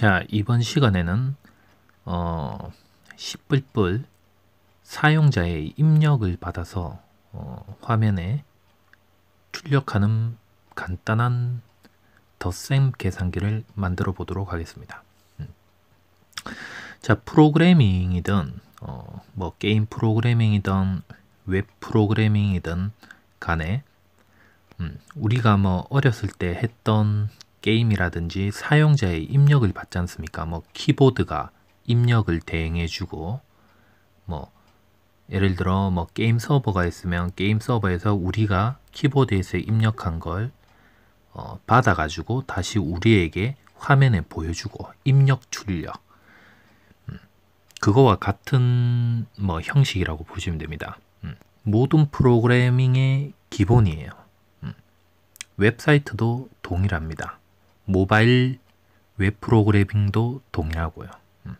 자, 이번 시간에는 어, 시뿔뿔 사용자의 입력을 받아서 어, 화면에 출력하는 간단한 덧셈 계산기를 만들어 보도록 하겠습니다. 음. 자, 프로그래밍이든 어, 뭐 게임 프로그래밍이든 웹 프로그래밍이든 간에 음, 우리가 뭐 어렸을 때 했던 게임이라든지 사용자의 입력을 받지 않습니까? 뭐 키보드가 입력을 대행해주고 뭐 예를 들어 뭐 게임 서버가 있으면 게임 서버에서 우리가 키보드에서 입력한 걸 어, 받아가지고 다시 우리에게 화면에 보여주고 입력 출력 음, 그거와 같은 뭐 형식이라고 보시면 됩니다. 음, 모든 프로그래밍의 기본이에요. 음, 웹사이트도 동일합니다. 모바일 웹 프로그래밍도 동일하고요. 음.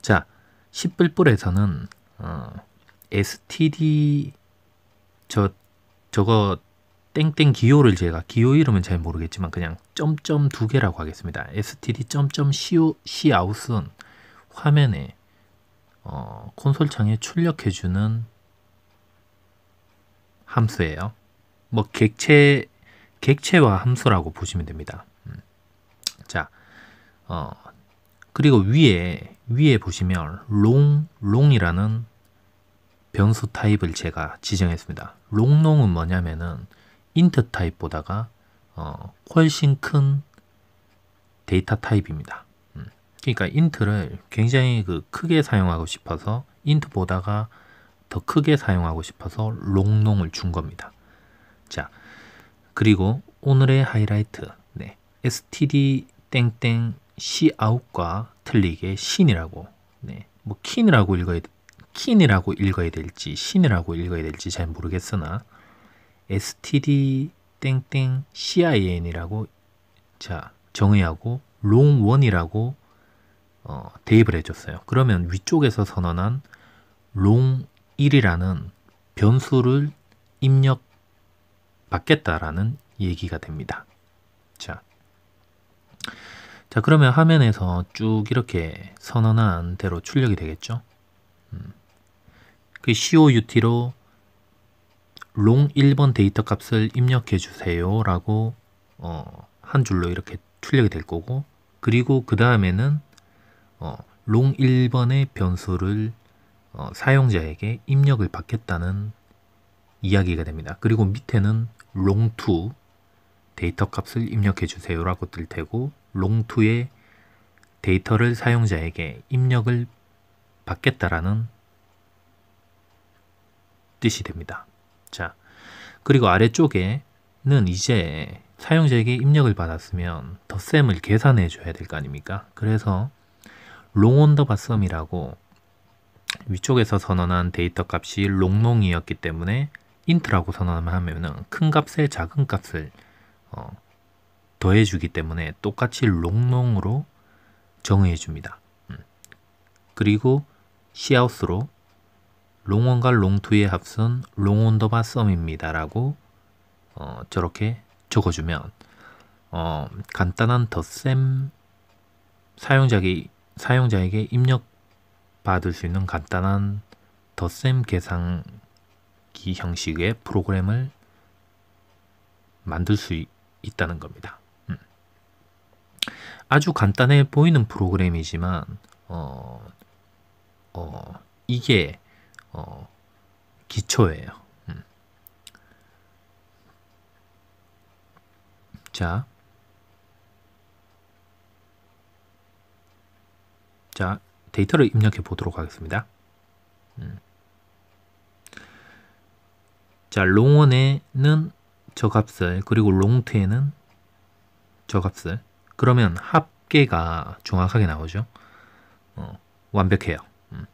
자, 시뿔뿔에서는 어, std 저 저거 땡땡 기호를 제가 기호 이름은 잘 모르겠지만 그냥 점점 두 개라고 하겠습니다. std 점점 c 아웃은 화면에 어, 콘솔 창에 출력해 주는 함수예요. 뭐 객체 객체와 함수라고 보시면 됩니다. 자, 어, 그리고 위에, 위에 보시면 롱, 롱이라는 변수 타입을 제가 지정했습니다. 롱롱은 뭐냐면은 인트 타입보다가 어, 훨씬 큰 데이터 타입입니다. 음, 그러니까 인트를 굉장히 그 크게 사용하고 싶어서 인트보다가 더 크게 사용하고 싶어서 롱롱을 준 겁니다. 자, 그리고 오늘의 하이라이트, 네, std 땡땡 시아웃과 틀리게 신이라고 네, 뭐 킨이라고 읽어야 킨이라고 읽어야 될지 신이라고 읽어야 될지 잘 모르겠으나 std 땡땡 cin이라고 자 정의하고 롱원이라고 어, 대입을 해줬어요. 그러면 위쪽에서 선언한 롱1이라는 변수를 입력받겠다라는 얘기가 됩니다. 자, 자 그러면 화면에서 쭉 이렇게 선언한 대로 출력이 되겠죠 음. 그 COUT로 롱 1번 데이터 값을 입력해 주세요 라고 어, 한 줄로 이렇게 출력이 될 거고 그리고 그 다음에는 어, 롱 1번의 변수를 어, 사용자에게 입력을 받겠다는 이야기가 됩니다 그리고 밑에는 롱 2 데이터 값을 입력해 주세요 라고 뜰 테고 롱투의 데이터를 사용자에게 입력을 받겠다라는 뜻이 됩니다. 자, 그리고 아래쪽에는 이제 사용자에게 입력을 받았으면 더셈을 계산해 줘야 될 거 아닙니까? 그래서 롱온더바썸이라고 위쪽에서 선언한 데이터 값이 롱롱이었기 때문에 인트라고 선언하면 큰 값에 작은 값을 어, 더해주기 때문에 똑같이 롱롱으로 정의해줍니다. 음. 그리고 시아웃으로 롱원과 롱투의 합선 롱온더바 썸입니다 라고 어, 저렇게 적어주면 어, 간단한 덧셈 사용자에 사용자에게 입력받을 수 있는 간단한 덧셈 계산기 형식의 프로그램을 만들 수 있다는 겁니다. 아주 간단해 보이는 프로그램이지만 어, 어, 이게 어, 기초예요. 음. 자, 자 데이터를 입력해 보도록 하겠습니다. 음. 자, 롱원에는 저 값을 그리고 롱트에는 저 값을 그러면 합계가 정확하게 나오죠. 어, 완벽해요. 음.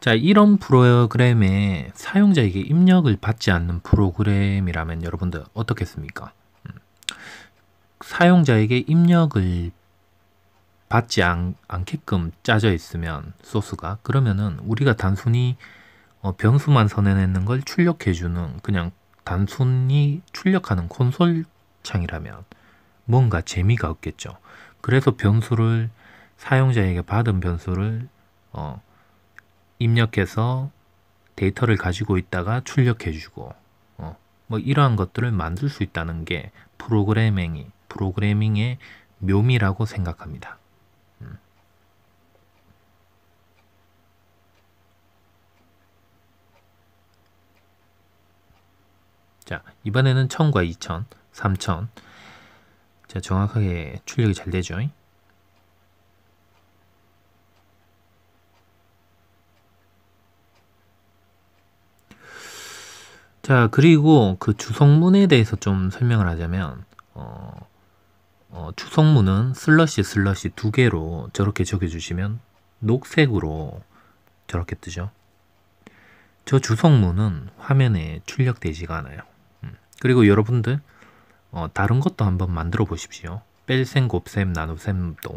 자, 이런 프로그램에 사용자에게 입력을 받지 않는 프로그램이라면 여러분들 어떻겠습니까? 음. 사용자에게 입력을 받지 않, 않게끔 짜져 있으면 소스가 그러면은 우리가 단순히 어, 변수만 선언했는 걸 출력해주는 그냥 단순히 출력하는 콘솔 창이라면 뭔가 재미가 없겠죠. 그래서 변수를 사용자에게 받은 변수를 어, 입력해서 데이터를 가지고 있다가 출력해주고 어, 뭐 이러한 것들을 만들 수 있다는 게 프로그래밍이 프로그래밍의 묘미라고 생각합니다. 자, 이번에는 1000과 2000, 3000. 자, 정확하게 출력이 잘 되죠. 자, 그리고 그 주성문에 대해서 좀 설명을 하자면, 어, 어, 주성문은 슬러시 슬러시 두 개로 저렇게 적어주시면 녹색으로 저렇게 뜨죠. 저 주성문은 화면에 출력되지가 않아요. 그리고 여러분들 어, 다른 것도 한번 만들어 보십시오. 뺄셈, 곱셈, 나눗셈도